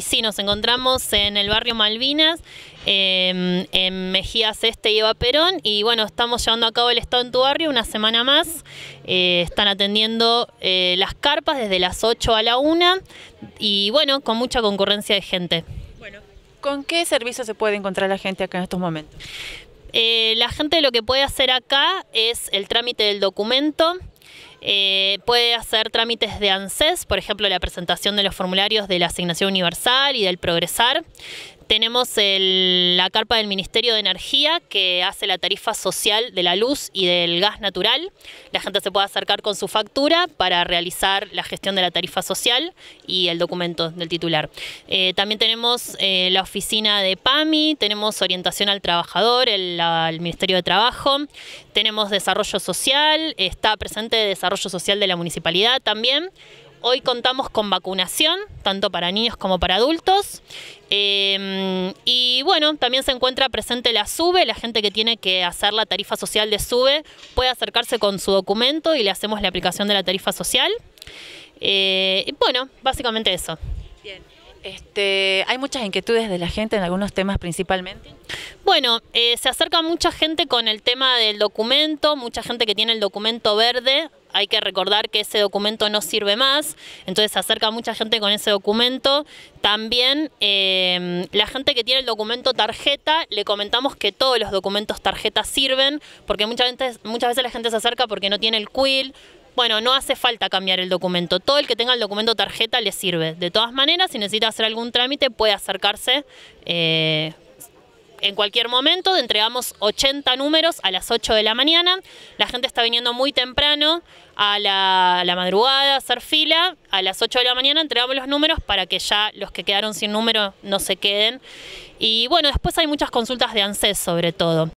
Y sí, nos encontramos en el barrio Malvinas, em, en Mejías Este y Eva Perón. Y bueno, estamos llevando a cabo el estado en tu barrio una semana más. Eh, están atendiendo eh, las carpas desde las 8 a la 1 y bueno, con mucha concurrencia de gente. Bueno, ¿con qué servicios se puede encontrar la gente acá en estos momentos? Eh, la gente lo que puede hacer acá es el trámite del documento, eh, puede hacer trámites de ANSES, por ejemplo, la presentación de los formularios de la Asignación Universal y del Progresar. Tenemos la carpa del Ministerio de Energía que hace la tarifa social de la luz y del gas natural. La gente se puede acercar con su factura para realizar la gestión de la tarifa social y el documento del titular. Eh, también tenemos eh, la oficina de PAMI, tenemos orientación al trabajador, el, el Ministerio de Trabajo, tenemos desarrollo social, está presente desarrollo social de la municipalidad también. Hoy contamos con vacunación, tanto para niños como para adultos. Em, y bueno, también se encuentra presente la SUBE, la gente que tiene que hacer la tarifa social de SUBE puede acercarse con su documento y le hacemos la aplicación de la tarifa social. Eh, y bueno, básicamente eso. Bien. Este, hay muchas inquietudes de la gente en algunos temas principalmente. Bueno, eh, se acerca mucha gente con el tema del documento, mucha gente que tiene el documento verde hay que recordar que ese documento no sirve más, entonces se acerca mucha gente con ese documento. También em, la gente que tiene el documento tarjeta, le comentamos que todos los documentos tarjeta sirven, porque muchas veces, muchas veces la gente se acerca porque no tiene el quill, bueno, no hace falta cambiar el documento. Todo el que tenga el documento tarjeta le sirve. De todas maneras, si necesita hacer algún trámite, puede acercarse eh, en cualquier momento, entregamos 80 números a las 8 de la mañana. La gente está viniendo muy temprano a la, madrugada a hacer fila. A las 8 de la mañana entregamos los números para que ya los que quedaron sin número no se queden. Y bueno, después hay muchas consultas de ANSES sobre todo.